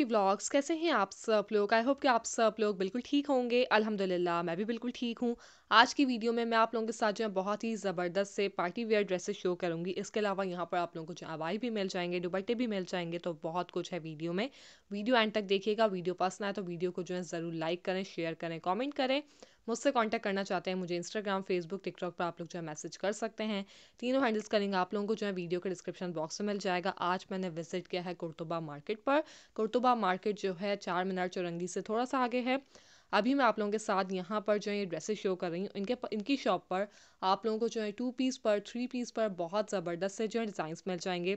खुशी व्लॉग्स कैसे हैं आप सब लोग आई होप कि आप सब लोग बिल्कुल ठीक होंगे अल्हम्दुलिल्लाह मैं भी बिल्कुल ठीक हूँ आज की वीडियो में मैं आप लोगों के साथ जो है बहुत ही ज़बरदस्त से पार्टी वेयर ड्रेसेस शो करूँगी इसके अलावा यहाँ पर आप लोगों को जो हवाई भी मिल जाएंगे दुबट्टे भी मिल जाएंगे तो बहुत कुछ है वीडियो में वीडियो एंड तक देखिएगा वीडियो पसंद आए तो वीडियो को जो है ज़रूर लाइक करें शेयर करें कॉमेंट करें मुझसे कॉन्टैक्ट करना चाहते हैं मुझे इंस्टाग्राम फेसबुक टिकटॉक पर आप लोग जो है मैसेज कर सकते हैं तीनों हैंडल्स का लिंक आप लोगों को जो है वीडियो के डिस्क्रिप्शन बॉक्स में मिल जाएगा आज मैंने विजिट किया है कुर्तुबा मार्केट पर कुर्तुबा मार्केट जो है चार मीनार चौरंगी से थोड़ा सा आगे है अभी मैं आप लोगों के साथ यहाँ पर जो है ये ड्रेसेस शो कर रही हूँ इनके इनकी शॉप पर आप लोगों को जो है टू पीस पर थ्री पीस पर बहुत ज़बरदस्त से जो है डिज़ाइंस मिल जाएंगे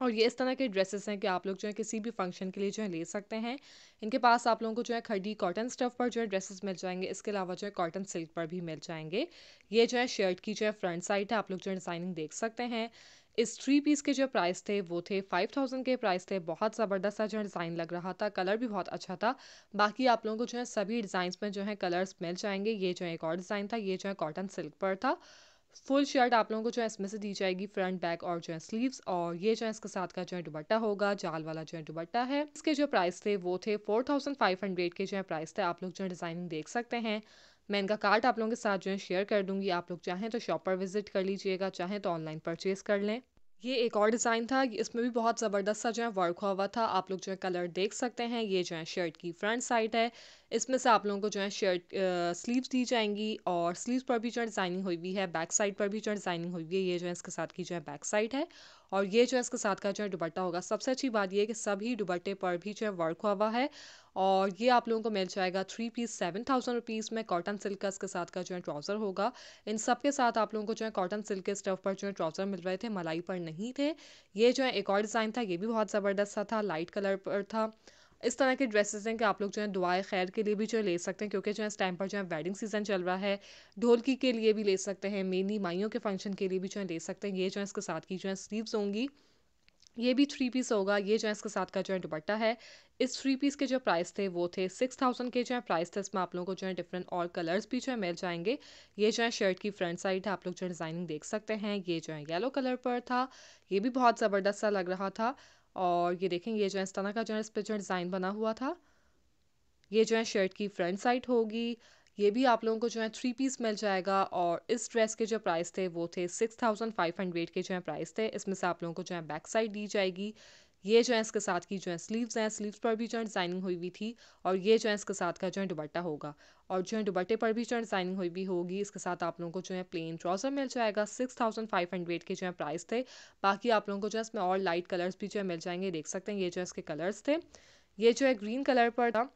और ये इस तरह के ड्रेसेस हैं कि आप लोग जो है किसी भी फंक्शन के लिए जो है ले सकते हैं इनके पास आप लोगों को जो है खड़ी कॉटन स्टफ पर जो है ड्रेसेस मिल जाएंगे इसके अलावा जो है कॉटन सिल्क पर भी मिल जाएंगे ये जो है शर्ट की जो है फ्रंट साइड है आप लोग जो है डिज़ाइनिंग देख सकते हैं इस थ्री पीस के जो प्राइस थे वो थे फाइव थाउजेंड के प्राइस थे बहुत ज़बरदस्त सा जो है डिज़ाइन लग रहा था कलर भी बहुत अच्छा था बाकी आप लोगों को जो है सभी डिज़ाइंस में जो है कलर्स मिल जाएंगे ये जो है एक और डिज़ाइन था ये जो है कॉटन सिल्क पर था फुल शर्ट आप लोगों को जो है इसमें से दी जाएगी फ्रंट बैक और जो है स्लीव्स और ये जो है इसके साथ का जो है दुबट्टा होगा जाल वाला जो है दुबट्टा है इसके जो प्राइस थे वो थे फोर थाउजेंड फाइव हंड्रेड के जो है प्राइस थे आप लोग जो है डिज़ाइनिंग देख सकते हैं मैं इनका कार्ड आप लोगों के साथ जो है शेयर कर दूंगी आप लोग चाहें तो शॉप पर विजिट कर लीजिएगा चाहें तो ऑनलाइन परचेज़ कर लें ये एक और डिज़ाइन था इसमें भी बहुत ज़बरदस्त सा जो है वर्क हुआ हुआ था आप लोग जो है कलर देख सकते हैं ये जो है शर्ट की फ्रंट साइड है इसमें से आप लोगों को जो है शर्ट स्लीव्स दी जाएंगी और स्लीव्स पर भी जो है डिज़ाइनिंग हुई हुई है बैक साइड पर भी जो है डिज़ाइनिंग हुई हुई है ये जो है इसके साथ की जो है बैक साइड है और ये जो है इसके साथ का जो है दुबट्टा होगा सबसे अच्छी बात यह कि सभी दुबट्टे पर भी जो है वर्क हुआ हुआ है और ये आप लोगों को मिल जाएगा three piece seven thousand rupees में कॉटन सिल्क का इसके साथ का जो है ट्राउज़र होगा इन सब के साथ आप लोगों को जो है कॉटन सिल्क के स्टफ पर जो है ट्राउज़र मिल रहे थे मलाई पर नहीं थे ये जो है एक और डिज़ाइन था ये भी बहुत ज़बरदस्त था लाइट कलर पर था इस तरह के ड्रेसेस हैं कि आप लोग जो है दुआ खैर के लिए भी जो है ले सकते हैं क्योंकि जो है इस टाइम पर जो है वेडिंग सीज़न चल रहा है ढोलकी के लिए भी ले सकते हैं मेनी माइयों के फंक्शन के लिए भी जो है ले सकते हैं ये जो है इसके साथ की जो है स्लीव्स होंगी ये भी थ्री पीस होगा ये जो है इसके साथ का जो है दुपट्टा है इस थ्री पीस के जो प्राइस थे वो थे सिक्स थाउजेंड के जो है प्राइस थे इसमें आप लोगों को जो है डिफरेंट और कलर्स भी जो है मिल जाएंगे ये जो है शर्ट की फ्रंट साइड है आप लोग जो है डिज़ाइनिंग देख सकते हैं ये जो है येलो कलर पर था ये भी बहुत ज़बरदस्त सा लग रहा था और ये देखेंगे ये जो है इस तरह का जो है इस पर जो डिज़ाइन बना हुआ था ये जो है शर्ट की फ्रंट साइड होगी ये भी आप लोगों को जो है थ्री पीस मिल जाएगा और इस ड्रेस के जो प्राइस थे वो थे सिक्स थाउजेंड फाइव हंड्रेड के जो है प्राइस थे इसमें से आप लोगों को जो है बैक साइड दी जाएगी ये जो है इसके साथ की जो है स्लीव्स हैं स्लीव्स पर भी जो है डिज़ाइनिंग हुई हुई थी और ये जो है इसके साथ का जो है दुबट्टा होगा और जो है दुबट्टे पर भी जो है डिज़ाइनिंग हुई भी होगी इसके साथ आप लोगों को जो है प्लेन ट्राउज़र मिल जाएगा सिक्स थाउजेंड फाइव हंड्रेड के जो है प्राइस थे बाकी आप लोगों को जो है इसमें और लाइट कलर्स भी जो है मिल जाएंगे देख सकते हैं ये जो है इसके कलर्स थे ये जो है ग्रीन कलर पर था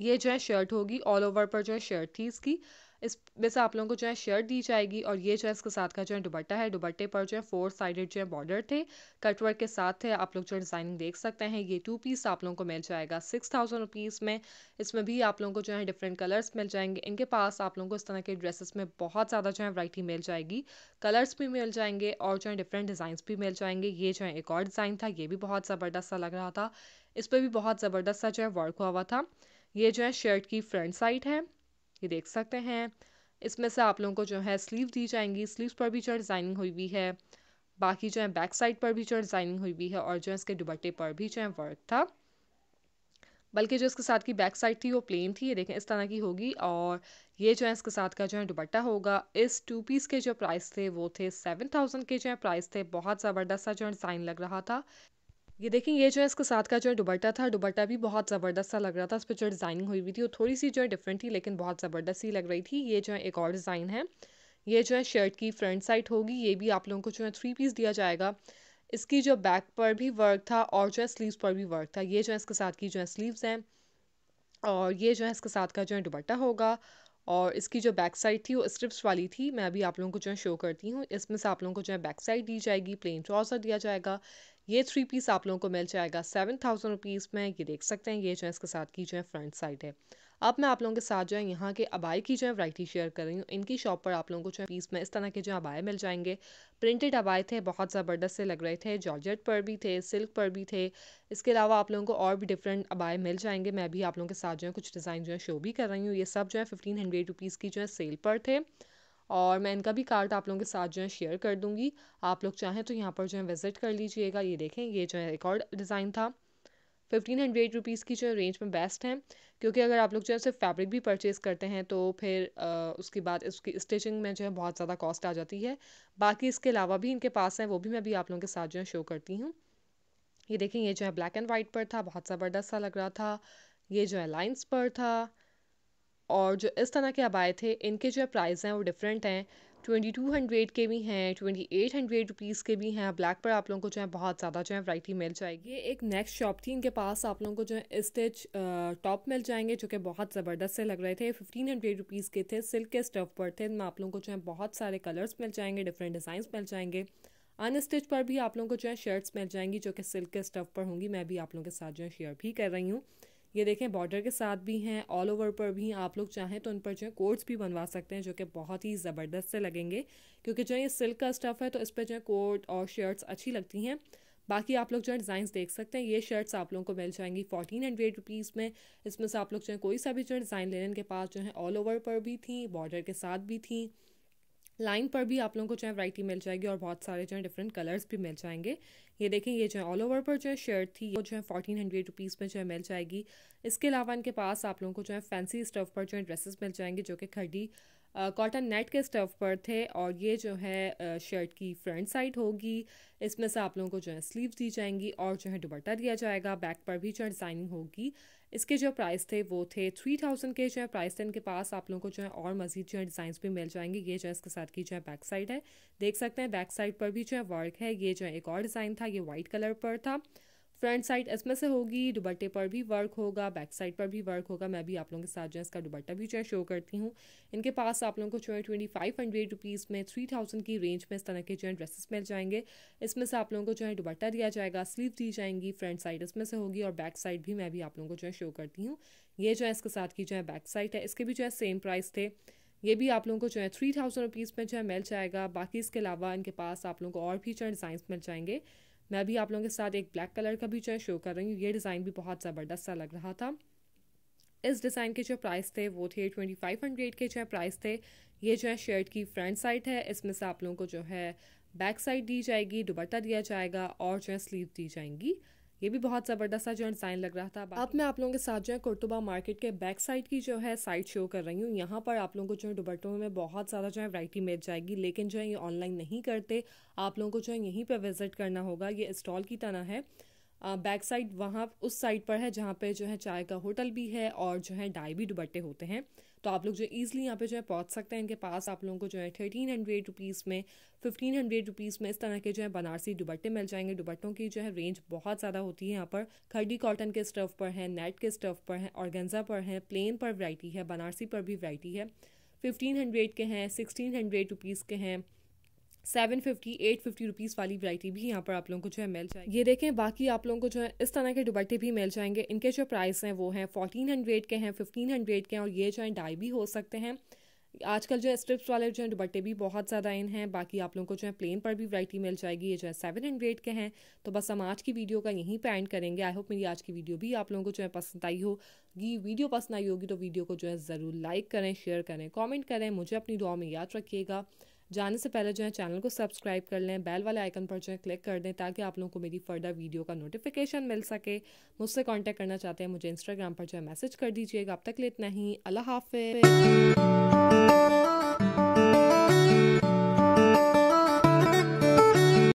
ये जो है शर्ट होगी ऑल ओवर पर जो है शर्ट थी इसकी इस में से आप लोगों को जो है शर्ट दी जाएगी और ये जो है इसके साथ का जो है दुबट्टा है दुबट्टे पर जो है फोर साइडेड जो है बॉर्डर थे कटवर्क के साथ थे आप लोग जो डिज़ाइनिंग देख सकते हैं ये टू पीस आप लोगों को मिल जाएगा सिक्स थाउजेंड रुपीज़ में इसमें भी आप लोगों को जो है डिफरेंट कलर्स मिल जाएंगे इनके पास आप लोगों को इस तरह के ड्रेसेस में बहुत ज़्यादा जो है वराइटी मिल जाएगी कलर्स भी मिल जाएंगे और जो है डिफरेंट डिज़ाइंस भी मिल जाएंगे ये जो है एक और डिज़ाइन था ये भी बहुत ज़बरदस्त सा लग रहा था इस पर भी बहुत ज़बरदस्त सा जो है वर्क हुआ हुआ था ये जो है शर्ट की फ्रंट साइड है ये देख सकते हैं इसमें से आप लोगों को जो है स्लीव दी जाएंगी स्लीव्स पर भी जो डिज़ाइनिंग हुई हुई है बाकी जो है बैक साइड पर भी जो डिज़ाइनिंग हुई हुई है और जो है इसके दुबट्टे पर भी जो है वर्क था बल्कि जो इसके साथ की बैक साइड थी वो प्लेन थी ये देखें इस तरह की होगी और ये जो है इसके साथ का जो है दुबट्टा होगा इस टू पीस के जो प्राइस थे वो थे सेवन थाउजेंड के जो है प्राइस थे बहुत ज़बरदस्त सा जो है डिज़ाइन लग रहा था ये देखें ये जो है इसके साथ का जो है दुबट्टा था दुबट्टा भी बहुत ज़बरदस्त सा लग रहा था उस पर जो डिज़ाइनिंग हुई हुई थी वो थोड़ी सी जो है डिफरेंट थी लेकिन बहुत ज़बरदस्त ही लग रही थी ये जो है एक और डिज़ाइन है ये जो है शर्ट की फ्रंट साइड होगी ये भी आप लोगों को जो है थ्री पीस दिया जाएगा इसकी जो बैक पर भी वर्क था और जो है स्लीव्स पर भी वर्क था ये जो है इसके साथ की जो है स्लीव्स हैं और ये जो है इसके साथ का जो है दुबट्टा होगा और इसकी जो बैक साइड थी वो स्ट्रिप्स वाली थी मैं अभी आप लोगों को जो है शो करती हूँ इसमें से आप लोगों को जो है बैक साइड दी जाएगी प्लेन ट्राउज़र दिया जाएगा ये थ्री पीस आप लोगों को मिल जाएगा सेवन थाउजेंड रुपीज़ में ये देख सकते हैं ये जो है इसके साथ की जो है फ्रंट साइड है अब मैं आप लोगों के साथ जो है यहाँ के अबाई की जो है वराइटी शेयर कर रही हूँ इनकी शॉप पर आप लोगों को जो है पीस में इस तरह के जो अबाए मिल जाएंगे प्रिंटेड अबाए थे बहुत ज़बरदस्त से लग रहे थे जॉर्जेट पर भी थे सिल्क पर भी थे इसके अलावा आप लोगों को और भी डिफरेंट अबाए मिल जाएंगे मैं भी आप लोगों के साथ जो है कुछ डिज़ाइन जो है शो भी कर रही हूँ ये सब जो है फिफ्टीन हंड्रेड रुपीज़ की जो है सेल पर थे और मैं इनका भी कार्ड आप लोगों के साथ जो है शेयर कर दूँगी आप लोग चाहें तो यहाँ पर जो है विज़िट कर लीजिएगा ये देखें ये जो है एक और डिज़ाइन था फिफ्टीन हंड्रेड रुपीज़ की जो है रेंज में बेस्ट है क्योंकि अगर आप लोग जो है सिर्फ फैब्रिक भी परचेज़ करते हैं तो फिर आ, उसके बाद उसकी स्टिचिंग में जो है बहुत ज़्यादा कॉस्ट आ जाती है बाकी इसके अलावा भी इनके पास हैं वो भी मैं भी आप लोगों के साथ जो है शो करती हूँ ये देखें ये जो है ब्लैक एंड वाइट पर था बहुत ज़बरदस्त सा लग रहा था ये जो है लाइन्स पर था और जो इस तरह के अब आए थे इनके जो प्राइस हैं वो डिफरेंट हैं ट्वेंटी टू हंड्रेड के भी हैं ट्वेंटी एट हंड्रेड रुपीज़ के भी हैं ब्लैक पर आप लोगों को जो है बहुत ज़्यादा जो है वैरायटी मिल जाएगी ये एक नेक्स्ट शॉप थी इनके पास आप लोगों को जो है स्टिच टॉप मिल जाएंगे जो कि बहुत ज़बरदस्त से लग रहे थे फिफ्टीन हंड्रेड रुपीज़ के थे सिल्क के स्टफ पर थे इनमें आप लोगों को जो है बहुत सारे कलर्स मिल जाएंगे डिफरेंट डिज़ाइंस मिल जाएंगे अन स्टिच पर भी आप लोगों को जो है शर्ट्स मिल जाएंगी जो कि सिल्क के स्टफ पर होंगी मैं भी आप लोगों के साथ जो है शेयर भी कर रही हूँ ये देखें बॉर्डर के साथ भी हैं ऑल ओवर पर भी आप लोग चाहें तो उन पर जो है कोट्स भी बनवा सकते हैं जो कि बहुत ही ज़बरदस्त से लगेंगे क्योंकि जो ये सिल्क का स्टफ़ है तो इस पर जो है कोट और शर्ट्स अच्छी लगती हैं बाकी आप लोग जो है डिज़ाइन देख सकते हैं ये शर्ट्स आप लोगों को मिल जाएंगी फोर्टीन हंड्रेड रुपीज़ में इसमें से आप लोग जो है कोई सा भी जो डिज़ाइन लेने के पास जो है ऑल ओवर पर भी थी बॉर्डर के साथ भी थी लाइन पर भी आप लोगों को जो है वराइटी मिल जाएगी और बहुत सारे जो है डिफरेंट कलर्स भी मिल जाएंगे ये देखें ये जो है ऑल ओवर पर जो है शर्ट थी वो जो है फोर्टीन हंड्रेड रुपीज़ में जो है मिल जाएगी इसके अलावा इनके पास आप लोगों को जो है फैंसी स्टफ पर जो है ड्रेसेस मिल जाएंगे जो कि खड़ी कॉटन नेट के स्टफ पर थे और ये जो है शर्ट की फ्रंट साइड होगी इसमें से आप लोगों को जो है स्लीव दी जाएंगी और जो है दुबट्टा दिया जाएगा बैक पर भी जो है डिज़ाइनिंग होगी इसके जो प्राइस थे वो थे थ्री थाउजेंड के जो है प्राइस थे इनके पास आप लोगों को जो है और मज़ीद जो है डिज़ाइंस भी मिल जाएंगे ये जो है इसके साथ की जो है बैक साइड है देख सकते हैं बैक साइड पर भी जो है वर्क है ये जो है एक और डिज़ाइन था ये वाइट कलर पर था फ्रंट साइड इसमें से होगी दुबट्टे पर भी वर्क होगा बैक साइड पर भी वर्क होगा मैं भी आप लोगों के साथ जो है इसका दुबट्टा भी जो है शो करती हूँ इनके पास आप लोगों को जो है ट्वेंटी फाइव हंड्रेड रुपीज़ में थ्री थाउजेंड की रेंज में इस तरह के जो है ड्रेसेस मिल जाएंगे इसमें से आप लोगों को जो है दुबट्टा दिया जाएगा स्लीव दी जाएंगी फ्रंट साइड इसमें से होगी और बैक साइड भी मैं भी आप लोगों को जो है शो करती हूँ ये जो है इसके साथ की जो है बैक साइड है इसके भी जो है सेम प्राइस थे ये भी आप लोगों को जो है थ्री थाउजेंड रुपीज़ में जो है मिल जाएगा बाकी इसके अलावा इनके पास आप लोगों को और भी जो है डिज़ाइंस मिल जाएंगे मैं भी आप लोगों के साथ एक ब्लैक कलर का भी जो है शो कर रही हूँ ये डिज़ाइन भी बहुत ज़बरदस्त सा लग रहा था इस डिज़ाइन के जो प्राइस थे वो थे ट्वेंटी फाइव हंड्रेड के जो है प्राइस थे ये जो है शर्ट की फ्रंट साइड है इसमें से आप लोगों को जो है बैक साइड दी जाएगी दुबट्टा दिया जाएगा और जो है स्लीव दी जाएंगी ये भी बहुत ज़बरदस्त सा जो है डिज़ाइन लग रहा था अब मैं आप लोगों के साथ जो है कुर्तुबा मार्केट के बैक साइड की जो है साइड शो कर रही हूँ यहाँ पर आप लोगों को जो है दुबट्टों में बहुत ज़्यादा जो है वैरायटी मिल जाएगी लेकिन जो है ये ऑनलाइन नहीं करते आप लोगों को जो है यहीं पर विजिट करना होगा ये स्टॉल की तरह है बैक साइड वहाँ उस साइड पर है जहाँ पे जो है चाय का होटल भी है और जो है डाई भी दुबट्टे होते हैं तो आप लोग जो ईजिली यहाँ पे जो है पहुँच सकते हैं इनके पास आप लोगों को जो है थर्टीन हंड्रेड रुपीज़ में फिफ्टीन हंड्रेड रुपीज़ में इस तरह के जो है बनारसी दुबट्टे मिल जाएंगे दुबट्टों की जो है रेंज बहुत ज़्यादा होती है यहाँ पर खड्डी कॉटन के स्टफ पर है नेट के स्टफ पर है ऑर्गेन्जा पर है प्लेन पर वरायटी है बनारसी पर भी वरायटी है फिफ्टीन हंड्रेड के हैं सिक्सटीन हंड्रेड रुपीज़ के हैं seven fifty eight fifty rupees वाली वरायटी भी यहाँ पर आप लोगों को जो है मिल जाएगी ये देखें बाकी आप लोगों को जो है इस तरह के दुबट्टे भी मिल जाएंगे इनके जो प्राइस हैं वो हैं फोर्टीन हंड्रेड के हैं फिफ्टीन हंड्रेड के हैं और ये जो है डाई भी हो सकते हैं आजकल जो है स्ट्रिप्स वाले जो है दुबट्टे भी बहुत ज़्यादा इन हैं बाकी आप लोगों को जो है प्लेन पर भी वरायटी मिल जाएगी ये जो है सेवन हंड्रेड के हैं तो बस हम आज की वीडियो का यहीं पर एंड करेंगे आई होप मेरी आज की वीडियो भी आप लोगों को जो है पसंद आई होगी वीडियो पसंद आई होगी तो वीडियो को जो है ज़रूर लाइक करें शेयर करें कॉमेंट करें मुझे अपनी दुआ में याद रखिएगा जाने से पहले जो है चैनल को सब्सक्राइब कर लें बेल वाले आइकन पर जो है क्लिक कर दें ताकि आप लोगों को मेरी फर्दर वीडियो का नोटिफिकेशन मिल सके मुझसे कांटेक्ट करना चाहते हैं मुझे इंस्टाग्राम पर जो है मैसेज कर दीजिएगा अब तक लेतना ही अल्लाह हाफि